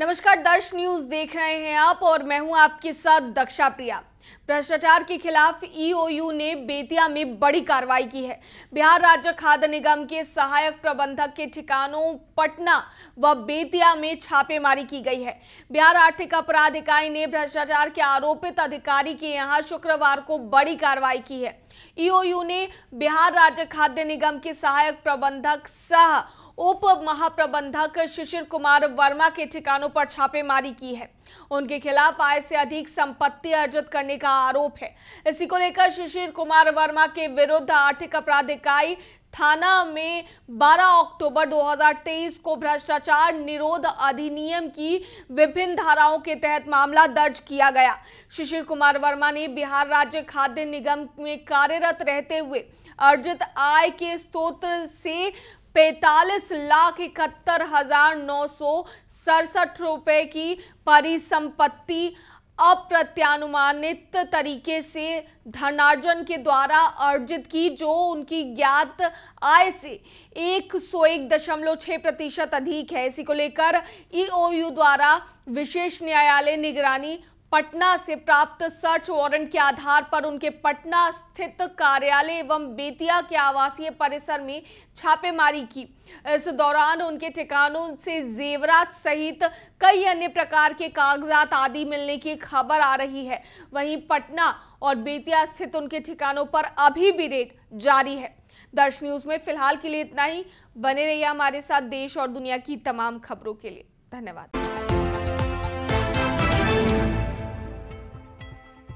नमस्कार दर्श न्यूज देख रहे हैं आप और मैं हूं आपके साथ दक्षा प्रिया भ्रष्टाचार के खिलाफ ईओयू e ने बेतिया में बड़ी कार्रवाई की है बिहार राज्य खाद्य निगम के सहायक प्रबंधक के ठिकानों पटना व बेतिया में छापेमारी की गई है बिहार आर्थिक अपराध इकाई ने भ्रष्टाचार के आरोपित अधिकारी के यहां शुक्रवार को बड़ी कार्रवाई की है ईओयू e ने बिहार राज्य खाद्य निगम के सहायक प्रबंधक सह उप महाप्रबंधक शिशिर कुमार वर्मा के ठिकानों पर छापेमारी की है उनके खिलाफ आय से अधिक संपत्ति अर्जित करने का आरोप है इसी को लेकर शिशिर कुमार वर्मा के विरुद्ध आर्थिक अपराध इकाई थाना में 12 अक्टूबर 2023 को भ्रष्टाचार निरोध अधिनियम की विभिन्न धाराओं के तहत मामला दर्ज किया गया शिशिर कुमार वर्मा ने बिहार राज्य खाद्य निगम में कार्यरत रहते हुए अर्जित आय के स्रोत से पैतालीस लाख इकहत्तर हजार नौ सौ सड़सठ रुपए की परिसंपत्ति अप्रत्यानुमानित तरीके से धनार्जन के द्वारा अर्जित की जो उनकी ज्ञात आय से एक सौ एक दशमलव छः प्रतिशत अधिक है इसी को लेकर ईओयू e द्वारा विशेष न्यायालय निगरानी पटना से प्राप्त सर्च वारंट के आधार पर उनके पटना स्थित कार्यालय एवं बेतिया के आवासीय परिसर में छापेमारी की इस दौरान उनके ठिकानों से जेवरात सहित कई अन्य प्रकार के कागजात आदि मिलने की खबर आ रही है वहीं पटना और बेतिया स्थित उनके ठिकानों पर अभी भी रेड जारी है दर्श न्यूज में फिलहाल के लिए इतना ही बने रहिए हमारे साथ देश और दुनिया की तमाम खबरों के लिए धन्यवाद